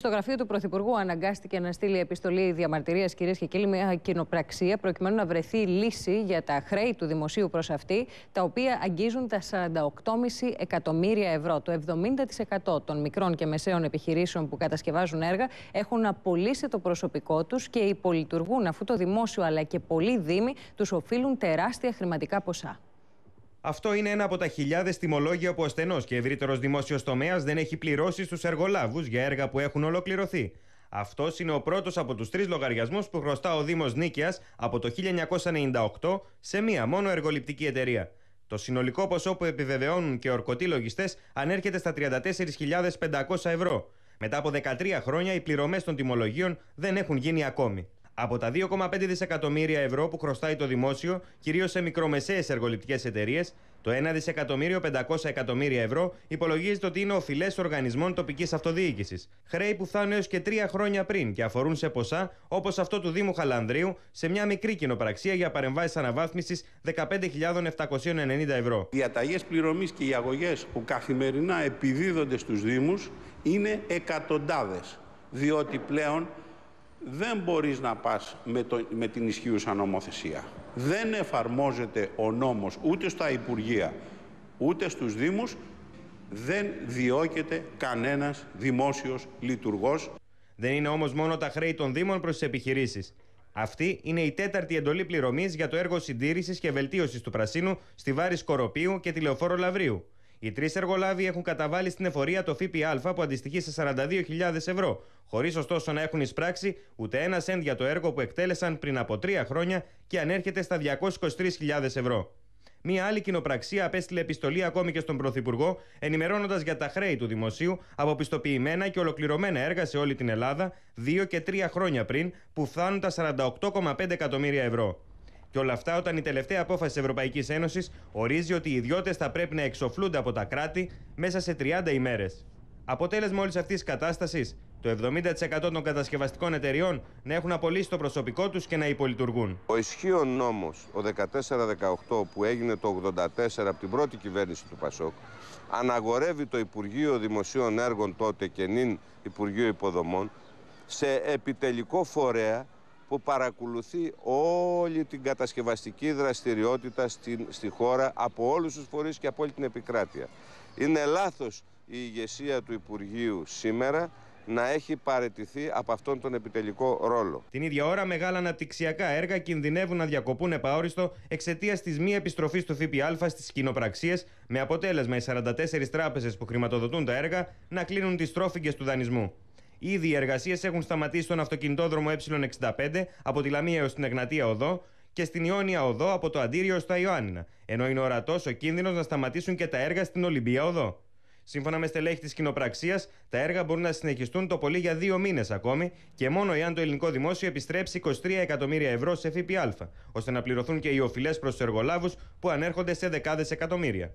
Στο γραφείο του Πρωθυπουργού αναγκάστηκε να στείλει επιστολή διαμαρτυρίας, κυρίες και κύριοι, με κοινοπραξία, προκειμένου να βρεθεί λύση για τα χρέη του δημοσίου προς αυτή, τα οποία αγγίζουν τα 48,5 εκατομμύρια ευρώ. Το 70% των μικρών και μεσαίων επιχειρήσεων που κατασκευάζουν έργα έχουν απολύσει το προσωπικό τους και υπολειτουργούν, αφού το δημόσιο αλλά και πολλοί δήμοι τους οφείλουν τεράστια χρηματικά ποσά. Αυτό είναι ένα από τα χιλιάδες τιμολόγια που ο στενό και ευρύτερος δημόσιος τομέας δεν έχει πληρώσει στους εργολάβους για έργα που έχουν ολοκληρωθεί. Αυτός είναι ο πρώτος από τους τρεις λογαριασμούς που χρωστά ο Δήμος Νίκαιας από το 1998 σε μία μόνο εργοληπτική εταιρεία. Το συνολικό ποσό που επιβεβαιώνουν και ορκωτοί λογιστές ανέρχεται στα 34.500 ευρώ. Μετά από 13 χρόνια, οι πληρωμές των τιμολογίων δεν έχουν γίνει ακόμη. Από τα 2,5 δισεκατομμύρια ευρώ που χρωστάει το δημόσιο, κυρίως σε μικρομεσαίες εργοληπτικές εταιρείες, το 1 δισεκατομμύριο 500 εκατομμύρια ευρώ υπολογίζεται ότι είναι οφειλές οργανισμών τοπικής αυτοδιοίκησης. Χρέη που φτάνουν έως και τρία χρόνια πριν και αφορούν σε ποσά όπως αυτό του Δήμου Χαλανδρίου σε μια μικρή κοινοπραξία για παρεμβάσεις αναβάθμισης 15.790 ευρώ. Οι αταγές πληρωμής και οι αγωγές που καθημερινά επιδίδονται στους Δήμους είναι εκατοντάδες, διότι πλέον δεν μπορείς να πας με, το, με την ισχύουσα νομοθεσία. Δεν εφαρμόζεται ο νόμος ούτε στα Υπουργεία, ούτε στους Δήμους, δεν διώκεται κανένας δημόσιος λειτουργός. Δεν είναι όμως μόνο τα χρέη των Δήμων προς τις επιχειρήσεις. Αυτή είναι η τέταρτη εντολή πληρωμής για το έργο συντήρησης και βελτίωσης του Πρασίνου στη Βάρη Σκοροπίου και τη Λεωφόρο Λαβρίου. Οι τρεις εργολάβοι έχουν καταβάλει στην εφορία το ΦΠΑ που αντιστοιχεί σε 42.000 ευρώ, χωρίς ωστόσο να έχουν εισπράξει ούτε ένα σέντ για το έργο που εκτέλεσαν πριν από τρία χρόνια και ανέρχεται στα 223.000 ευρώ. Μία άλλη κοινοπραξία απέστειλε επιστολή ακόμη και στον Πρωθυπουργό, ενημερώνοντας για τα χρέη του Δημοσίου από πιστοποιημένα και ολοκληρωμένα έργα σε όλη την Ελλάδα, δύο και τρία χρόνια πριν, που φτάνουν τα 48,5 εκατομμύρια ευρώ. Και όλα αυτά όταν η τελευταία απόφαση της Ευρωπαϊκής Ένωσης ορίζει ότι οι ιδιώτες θα πρέπει να εξοφλούνται από τα κράτη μέσα σε 30 ημέρες. Αποτέλεσμα όλης αυτής της κατάστασης, το 70% των κατασκευαστικών εταιριών να έχουν απολύσει το προσωπικό τους και να υπολειτουργούν. Ο ισχύον νόμος, ο 1418, που έγινε το 1984 από την πρώτη κυβέρνηση του Πασόκ, αναγορεύει το Υπουργείο Δημοσίων Έργων τότε και νυν Υπουργείο Υποδομών σε επιτελικό φορέα που παρακολουθεί όλη την κατασκευαστική δραστηριότητα στην, στη χώρα από όλους τους φορείς και από όλη την επικράτεια. Είναι λάθος η ηγεσία του Υπουργείου σήμερα να έχει παρετηθεί από αυτόν τον επιτελικό ρόλο. Την ίδια ώρα, μεγάλα αναπτυξιακά έργα κινδυνεύουν να διακοπούν επαόριστο εξαιτίας της μη επιστροφής του ΦΠΑ στις κοινοπραξίε, με αποτέλεσμα οι 44 τράπεζες που χρηματοδοτούν τα έργα να κλείνουν τις τρόφιγγες του δανεισμού. Ήδη οι εργασίες έχουν σταματήσει στον αυτοκινητόδρομο Ε65 από τη Λαμία έως την Εγνατία Οδό και στην Ιόνια Οδό από το Αντίριο ω τα Ιωάννινα, ενώ είναι ορατό ο κίνδυνος να σταματήσουν και τα έργα στην Ολυμπία Οδό. Σύμφωνα με στελέχη της κοινοπραξίας, τα έργα μπορούν να συνεχιστούν το πολύ για δύο μήνες ακόμη και μόνο εάν το ελληνικό δημόσιο επιστρέψει 23 εκατομμύρια ευρώ σε ΦΠΑ, ώστε να πληρωθούν και οι οφειλές προς τους εργολάβους που ανέρχονται σε δεκάδες εκατομμύρια.